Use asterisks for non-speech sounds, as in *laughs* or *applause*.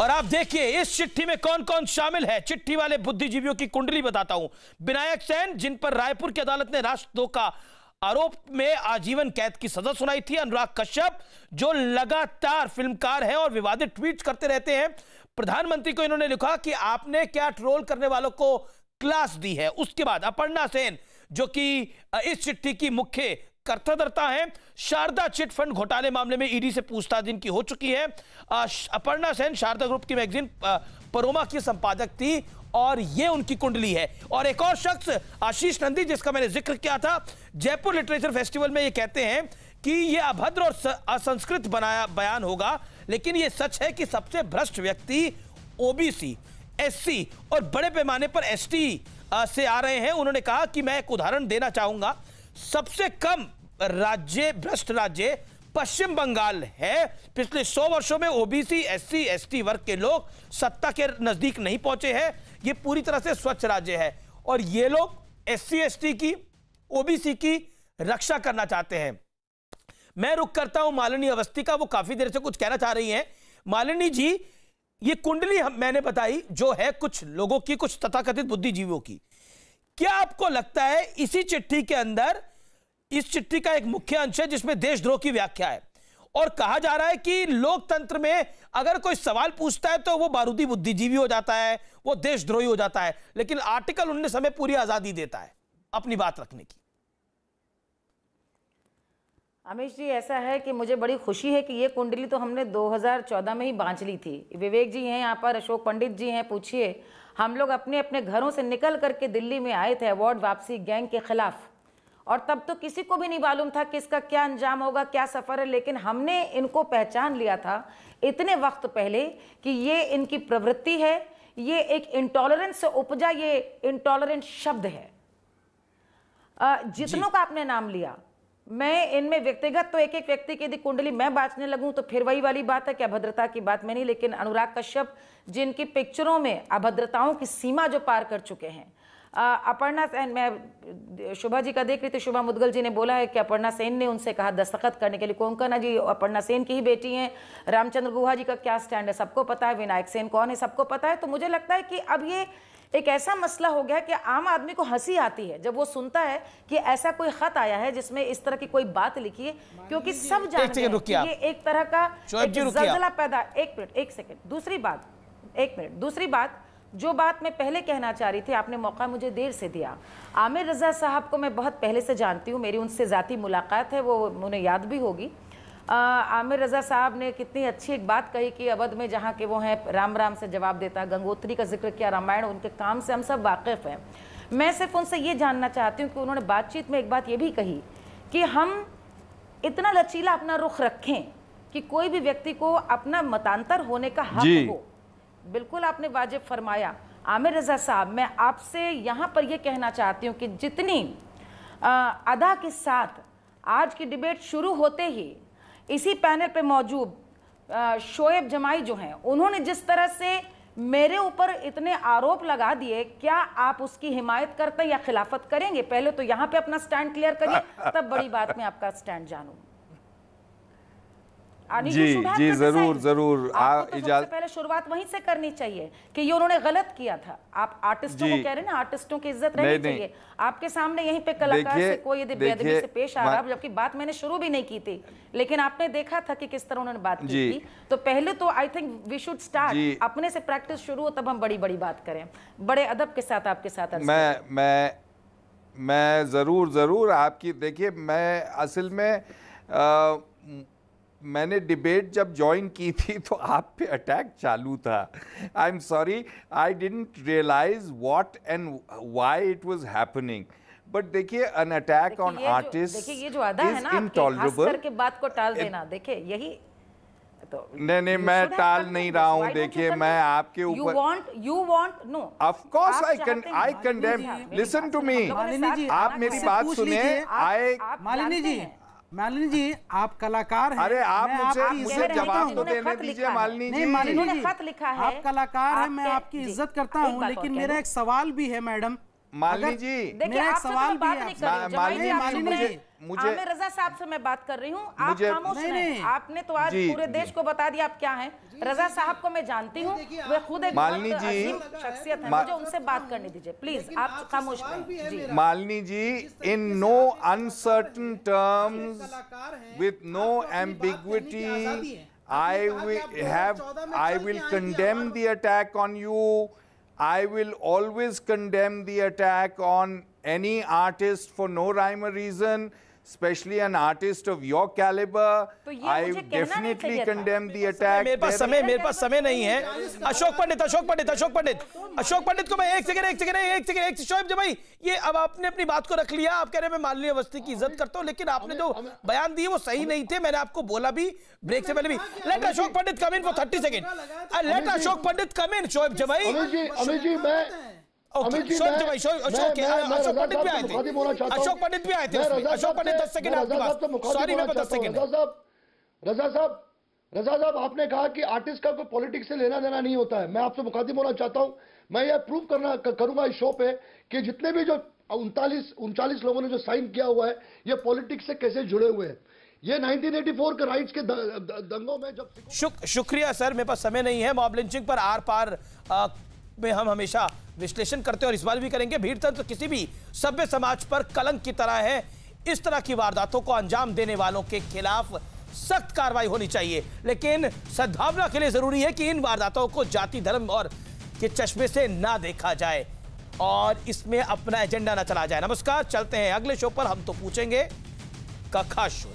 और आप देखिए इस चिट्ठी में कौन कौन शामिल है चिट्ठी वाले बुद्धिजीवियों की कुंडली बताता हूं विनायक सेन जिन पर रायपुर की अदालत ने राष्ट्र का आरोप में आजीवन कैद की सजा सुनाई थी अनुराग कश्यप जो लगातार फिल्मकार है और विवादित ट्वीट करते रहते हैं प्रधानमंत्री को इन्होंने लिखा कि आपने क्या ट्रोल करने वालों को क्लास दी है उसके बाद अपर्णा सेन जो कि इस चिट्ठी की मुख्य करता है शारदा चिट फंड घोटाले मामले में ईडी से पूछताछ इनकी हो चुकी है अपर्णा सेन शारदा ग्रुप की मैगजीन परोमा की संपादक थी और ये उनकी कुंडली है और एक और शख्स आशीष नंदी जिसका मैंने जिक्र किया था जयपुर लिटरेचर फेस्टिवल में ये कहते हैं कि ये अभद्र और असंस्कृत बनाया बयान होगा लेकिन ये सच है कि सबसे भ्रष्ट व्यक्ति ओबीसी एससी और बड़े पैमाने पर एसटी से आ रहे हैं उन्होंने कहा कि मैं एक उदाहरण देना चाहूंगा सबसे कम राज्य भ्रष्ट राज्य पश्चिम बंगाल है पिछले सौ वर्षों में ओबीसी एससी एसटी वर्ग के लोग सत्ता के नजदीक नहीं पहुंचे हैं ये पूरी तरह से स्वच्छ राज्य है और ये लोग एससी एसटी की ओबीसी की रक्षा करना चाहते हैं मैं रुक करता हूं मालिनी अवस्थी का वो काफी देर से कुछ कहना चाह रही हैं मालिनी जी ये कुंडली हम मैंने बताई जो है कुछ लोगों की कुछ तथाकथित बुद्धिजीवियों की क्या आपको लगता है इसी चिट्ठी के अंदर इस चिट्ठी का एक मुख्य अंश है जिसमें देशद्रोह की व्याख्या है और कहा जा रहा है कि लोकतंत्र में अगर कोई सवाल पूछता है तो वो बारूदी बुद्धिजीवी हो जाता है वो देशद्रोही हो जाता है लेकिन आर्टिकल उन्नीस हमें पूरी आजादी देता है अपनी बात रखने की अमित जी ऐसा है कि मुझे बड़ी खुशी है कि ये कुंडली तो हमने 2014 में ही बांच ली थी विवेक जी हैं यहाँ पर अशोक पंडित जी हैं पूछिए हम लोग अपने अपने घरों से निकल करके दिल्ली में आए थे अवार्ड वापसी गैंग के खिलाफ और तब तो किसी को भी नहीं मालूम था कि इसका क्या अंजाम होगा क्या सफ़र है लेकिन हमने इनको पहचान लिया था इतने वक्त पहले कि ये इनकी प्रवृत्ति है ये एक इंटॉलरेंस से उपजा ये इंटॉलरेंट शब्द है जितनों का आपने नाम लिया मैं इनमें व्यक्तिगत तो एक एक व्यक्ति की यदि कुंडली मैं बांचने लगूं तो फिर वही वाली बात है कि अभद्रता की बात में नहीं लेकिन अनुराग कश्यप जिनकी पिक्चरों में अभद्रताओं की सीमा जो पार कर चुके हैं अपर्णा सेन मैं शुभा जी का देख रही थी शुभा मुदगल जी ने बोला है कि अपर्णा सेन ने उनसे कहा दस्तखत करने के लिए कोंकना जी अपर्णा सेन की ही बेटी हैं रामचंद्र गुहा जी का क्या स्टैंड है सबको पता है विनायक सेन कौन है सबको पता है तो मुझे लगता है कि अब ये एक ऐसा मसला हो गया कि आम आदमी को हंसी आती है जब वो सुनता है कि ऐसा कोई खत आया है जिसमें इस तरह की कोई बात लिखी है क्योंकि सब जानते हैं कि ये एक तरह का एक जलजला पैदा एक मिनट एक सेकेंड दूसरी बात एक मिनट दूसरी बात जो बात मैं पहले कहना चाह रही थी आपने मौका मुझे देर से दिया आमिर रज़ा साहब को मैं बहुत पहले से जानती हूँ मेरी उनसे ज़ाती मुलाकात है वो उन्हें याद भी होगी आमिर रज़ा साहब ने कितनी अच्छी एक बात कही कि अवध में जहाँ के वो हैं राम राम से जवाब देता गंगोत्री का जिक्र किया रामायण उनके काम से हम सब वाकिफ़ हैं मैं सिर्फ उनसे ये जानना चाहती हूँ कि उन्होंने बातचीत में एक बात ये भी कही कि हम इतना लचीला अपना रुख रखें कि कोई भी व्यक्ति को अपना मतांतर होने का हक हो बिल्कुल आपने वाजिब फरमाया आमिर रज़ा साहब मैं आपसे यहाँ पर यह कहना चाहती हूँ कि जितनी अदा के साथ आज की डिबेट शुरू होते ही इसी पैनल पे मौजूद शोएब जमाई जो हैं उन्होंने जिस तरह से मेरे ऊपर इतने आरोप लगा दिए क्या आप उसकी हिमायत करते हैं या खिलाफत करेंगे पहले तो यहाँ पे अपना स्टैंड क्लियर करिए *laughs* तब बड़ी बात में आपका स्टैंड जानूंगा जी जी जरूर जरूर आपको तो पहले शुरुआत वहीं से करनी चाहिए कि ये उन्होंने गलत किया था आप आर्टिस्टों को कह रहे ना आर्टिस्टों की इज्जत रहनी चाहिए आपके सामने यहीं पे कलाकार से कोई बेदबी से पेश आ रहा जबकि बात मैंने शुरू भी नहीं की थी लेकिन आपने देखा था कि किस तरह उन्होंने बात की थी तो पहले तो I think we should start अपने से प्रैक्टिस शुरू हो तब हम बड़ी बड़ी बात करें बड़े अदब के साथ आपके साथ मैं मैं मैं ज़रूर ज़रूर आपकी देखिए मैं असल में मैंने डिबेट जब ज्वाइन की थी तो आप पे अटैक चालू था I am sorry I didn't realize what and why it was happening but देखिए अन अटैक ऑन आर्टिस्ट देखिए ये जो अदा है ना इनटॉलरेबल के बात को टाल देना देखिए यही तो नहीं नहीं मैं टाल नहीं रहा हूं देखिए मैं आपके ऊपर you want no of course I can I condemn listen to me आप मेरी बात सुनिए आई मालिनी जी मालिनी जी आप कलाकार हैं अरे आप मुझे मुझे जवाब तो देने दीजिए मालिनी जी मालिनी जी खत लिखा है आप कलाकार हैं मैं आपकी इज्जत करता हूं लेकिन मेरा एक सवाल भी है मैडम मालिनी जी मेरा एक तो सवाल भी है मालिनी जी मुझे आमिर रजा साहब से मैं बात कर रही हूँ आप खामोश हैं आपने तो आज पूरे देश को बता दिया आप क्या हैं रजा साहब को मैं जानती हूँ वे खुद एक मालनी जी शख्सियत है मुझे उनसे बात करने दीजिए प्लीज आप खामोश रहें Malini ji in no uncertain terms with no ambiguity I will have I will condemn the attack on you I will always condemn the attack on any artist for no rhyme or reason. especially an artist of your caliber. तो I definitely condemn the attack. मेरे पास समय मेरे पास समय नहीं है अशोक पंडित अशोक पंडित अशोक पंडित अशोक पंडित को मैं एक सेकंड एक सेकंड एक सेकंड एक शोएब भाई ये अब आपने अपनी बात को रख लिया आप कह रहे हैं मैं माननीय अवस्थी की इज्जत करता हूँ लेकिन आपने जो बयान दिए वो सही नहीं थे मैंने आपको बोला भी ब्रेक से पहले भी let Ashok Pandit come in for thirty second let Ashok Pandit come in Shoaib Jamai Amit ji मैं अशोक पंडित भी आए थे अशोक पंडित दस सेकंड सॉरी दस सेकंड रजा साहब रजा साहब आपने कहा कि आर्टिस्ट का कोई पॉलिटिक्स से लेना देना नहीं होता है मैं आपसे मुखातिब होना चाहता हूं मैं यह प्रूव करना करूंगा इस शो पे कि जितने भी जो उनतालीस उनचालीस लोगों ने जो साइन किया हुआ है ये पॉलिटिक्स से कैसे जुड़े हुए हैं ये 1984 के राइट्स के दंगों में जब शुक, शुक्रिया सर मेरे पास समय नहीं है मॉब लिंचिंग पर आर पार आ, में हम हमेशा विश्लेषण करते हैं और इस बार भी करेंगे भीड़ तंत्र तो किसी भी सभ्य समाज पर कलंक की तरह है इस तरह की वारदातों को अंजाम देने वालों के खिलाफ सख्त कार्रवाई होनी चाहिए लेकिन सद्भावना के लिए जरूरी है कि इन वारदातों को जाति धर्म और के चश्मे से ना देखा जाए और इसमें अपना एजेंडा ना चला जाए नमस्कार चलते हैं अगले शो पर हम तो पूछेंगे कखा शो